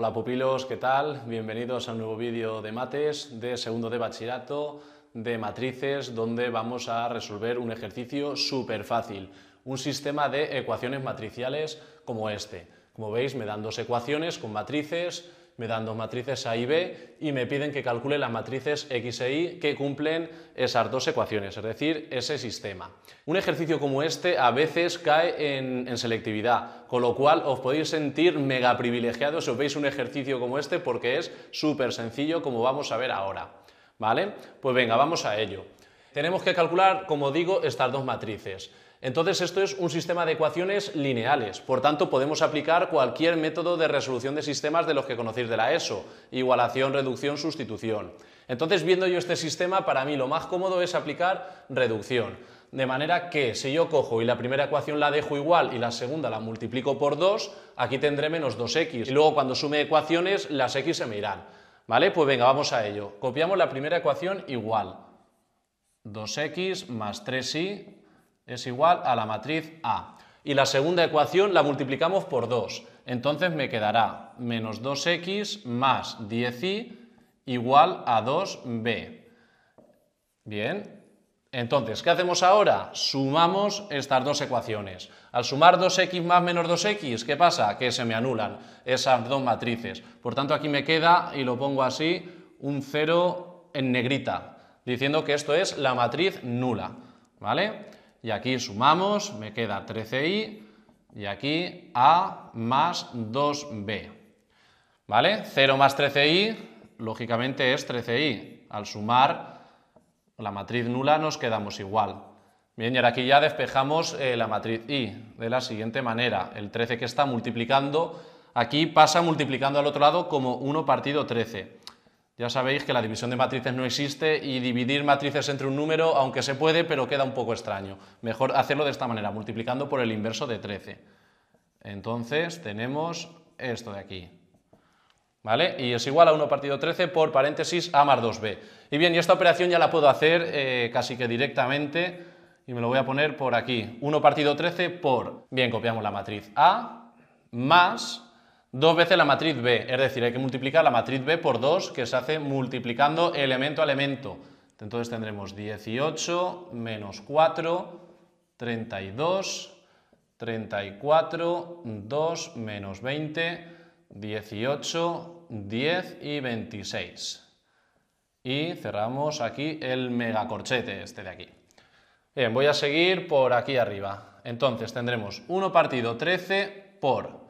Hola pupilos, ¿qué tal? Bienvenidos a un nuevo vídeo de mates de segundo de bachillerato de matrices donde vamos a resolver un ejercicio súper fácil, un sistema de ecuaciones matriciales como este. Como veis me dan dos ecuaciones con matrices, me dan dos matrices A y B y me piden que calcule las matrices X e Y que cumplen esas dos ecuaciones, es decir, ese sistema. Un ejercicio como este a veces cae en, selectividad, con lo cual os podéis sentir mega privilegiados si os veis un ejercicio como este porque es súper sencillo como vamos a ver ahora. ¿Vale? Pues venga, vamos a ello tenemos que calcular, como digo, estas dos matrices. Entonces esto es un sistema de ecuaciones lineales, por tanto podemos aplicar cualquier método de resolución de sistemas de los que conocéis de la ESO, igualación, reducción, sustitución. Entonces viendo yo este sistema, para mí lo más cómodo es aplicar reducción. De manera que si yo cojo y la primera ecuación la dejo igual y la segunda la multiplico por 2, aquí tendré menos 2x. Y luego cuando sume ecuaciones, las x se me irán. ¿Vale? Pues venga, vamos a ello. Copiamos la primera ecuación igual. 2x más 3y es igual a la matriz A. Y la segunda ecuación la multiplicamos por 2. Entonces me quedará menos 2x más 10y igual a 2b. Bien. Entonces, ¿qué hacemos ahora? Sumamos estas dos ecuaciones. Al sumar 2x más menos 2x, ¿qué pasa? Que se me anulan esas dos matrices. Por tanto, aquí me queda, y lo pongo así, un 0 en negrita diciendo que esto es la matriz nula, ¿vale? Y aquí sumamos, me queda 13i y aquí a más 2b, ¿vale? 0 más 13i, lógicamente es 13i. Al sumar la matriz nula nos quedamos igual. Bien, y ahora aquí ya despejamos eh, la matriz i de la siguiente manera. El 13 que está multiplicando aquí pasa multiplicando al otro lado como 1 partido 13. Ya sabéis que la división de matrices no existe y dividir matrices entre un número, aunque se puede, pero queda un poco extraño. Mejor hacerlo de esta manera, multiplicando por el inverso de 13. Entonces tenemos esto de aquí. ¿Vale? Y es igual a 1 partido 13 por paréntesis A más 2B. Y bien, y esta operación ya la puedo hacer eh, casi que directamente y me lo voy a poner por aquí. 1 partido 13 por... Bien, copiamos la matriz A más Dos veces la matriz B, es decir, hay que multiplicar la matriz B por 2, que se hace multiplicando elemento a elemento. Entonces tendremos 18 menos 4, 32, 34, 2 menos 20, 18, 10 y 26. Y cerramos aquí el megacorchete, este de aquí. Bien, voy a seguir por aquí arriba. Entonces tendremos 1 partido 13 por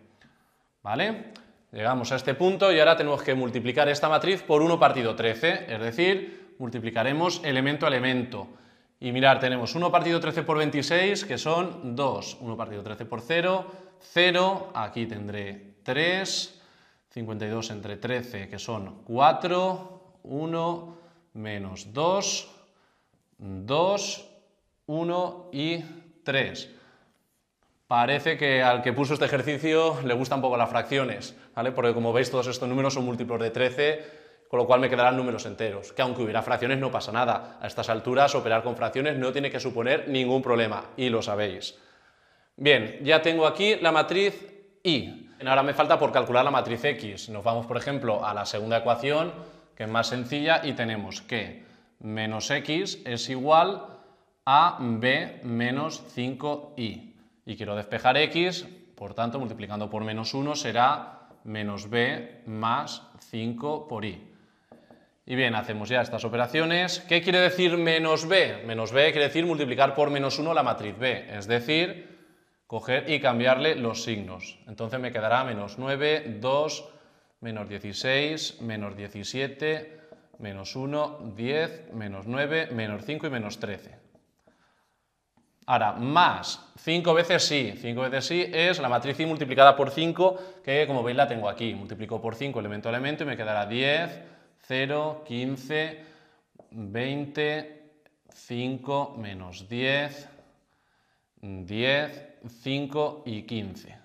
¿Vale? Llegamos a este punto y ahora tenemos que multiplicar esta matriz por 1 partido 13, es decir, multiplicaremos elemento a elemento. Y mirar, tenemos 1 partido 13 por 26, que son 2. 1 partido 13 por 0, 0. Aquí tendré 3. 52 entre 13, que son 4. 1 menos 2. 2, 1 y 3. Parece que al que puso este ejercicio le gustan un poco las fracciones, ¿vale? Porque como veis todos estos números son múltiplos de 13, con lo cual me quedarán números enteros, que aunque hubiera fracciones no pasa nada. A estas alturas operar con fracciones no tiene que suponer ningún problema, y lo sabéis. Bien, ya tengo aquí la matriz Y. Ahora me falta por calcular la matriz X. Nos vamos, por ejemplo, a la segunda ecuación, que es más sencilla, y tenemos que menos X es igual a B menos 5Y y quiero despejar x, por tanto, multiplicando por menos 1 será menos b más 5 por y. Y bien, hacemos ya estas operaciones. ¿Qué quiere decir menos b? Menos b quiere decir multiplicar por menos 1 la matriz b, es decir, coger y cambiarle los signos. Entonces me quedará menos 9, 2, menos 16, menos 17, menos 1, 10, menos 9, menos 5 y menos 13. Ahora, más 5 veces sí. 5 veces sí es la matriz y multiplicada por 5, que como veis la tengo aquí. Multiplico por 5 elemento a elemento y me quedará 10, 0, 15, 20, 5 menos 10, 10, 5 y 15.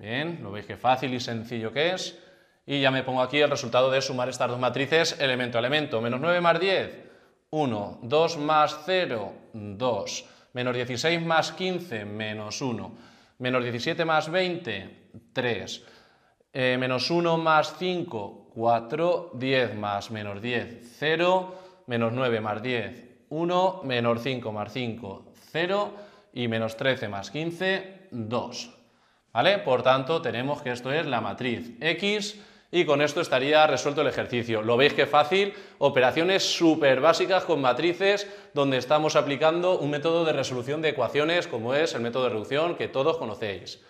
Bien, lo veis que fácil y sencillo que es. Y ya me pongo aquí el resultado de sumar estas dos matrices elemento a elemento. Menos 9 más 10, 1. 2 más 0, 2. Menos 16 más 15, menos 1. Menos 17 más 20, 3. Eh, menos 1 más 5, 4. 10 más menos 10, 0. Menos 9 más 10, 1. Menos 5 más 5, 0. Y menos 13 más 15, 2. ¿Vale? Por tanto, tenemos que esto es la matriz X y con esto estaría resuelto el ejercicio. ¿Lo veis qué fácil? Operaciones súper básicas con matrices donde estamos aplicando un método de resolución de ecuaciones como es el método de reducción que todos conocéis.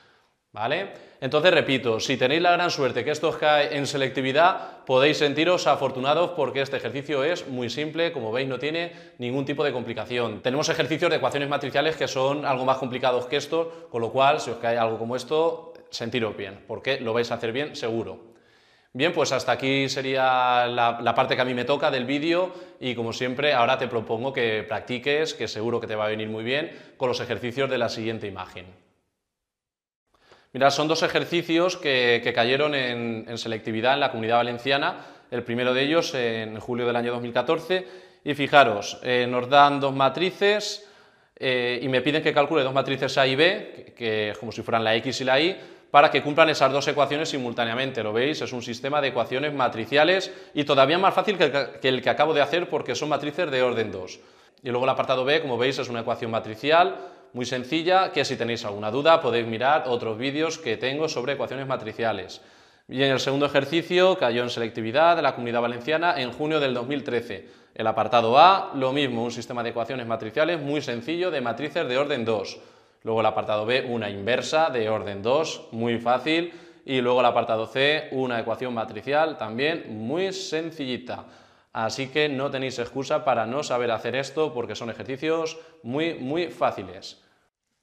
¿Vale? Entonces, repito, si tenéis la gran suerte que esto os cae en selectividad, podéis sentiros afortunados porque este ejercicio es muy simple, como veis no tiene ningún tipo de complicación. Tenemos ejercicios de ecuaciones matriciales que son algo más complicados que esto con lo cual, si os cae algo como esto, sentiros bien, porque lo vais a hacer bien seguro. Bien, pues hasta aquí sería la, parte que a mí me toca del vídeo y como siempre ahora te propongo que practiques, que seguro que te va a venir muy bien, con los ejercicios de la siguiente imagen. Mira, son dos ejercicios que, cayeron en, selectividad en la Comunidad Valenciana, el primero de ellos en julio del año 2014 y fijaros, eh, nos dan dos matrices eh, y me piden que calcule dos matrices A y B, que, que como si fueran la X y la Y, para que cumplan esas dos ecuaciones simultáneamente. ¿Lo veis? Es un sistema de ecuaciones matriciales y todavía más fácil que el que acabo de hacer porque son matrices de orden 2. Y luego el apartado B, como veis, es una ecuación matricial muy sencilla que si tenéis alguna duda podéis mirar otros vídeos que tengo sobre ecuaciones matriciales. Y en el segundo ejercicio cayó en selectividad de la Comunidad Valenciana en junio del 2013. El apartado A, lo mismo, un sistema de ecuaciones matriciales muy sencillo de matrices de orden 2. Luego el apartado B, una inversa de orden 2, muy fácil. Y luego el apartado C, una ecuación matricial, también muy sencillita. Así que no tenéis excusa para no saber hacer esto porque son ejercicios muy, muy fáciles.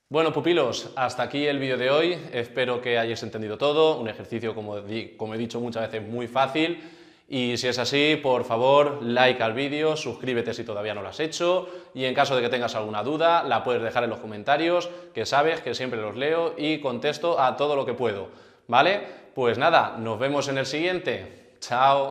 Bueno, pupilos, hasta aquí el vídeo de hoy. Espero que hayáis entendido todo. Un ejercicio, como, como he dicho muchas veces, muy fácil y si es así, por favor, like al vídeo, suscríbete si todavía no lo has hecho y en caso de que tengas alguna duda, la puedes dejar en los comentarios, que sabes que siempre los leo y contesto a todo lo que puedo. ¿Vale? Pues nada, nos vemos en el siguiente. Chao.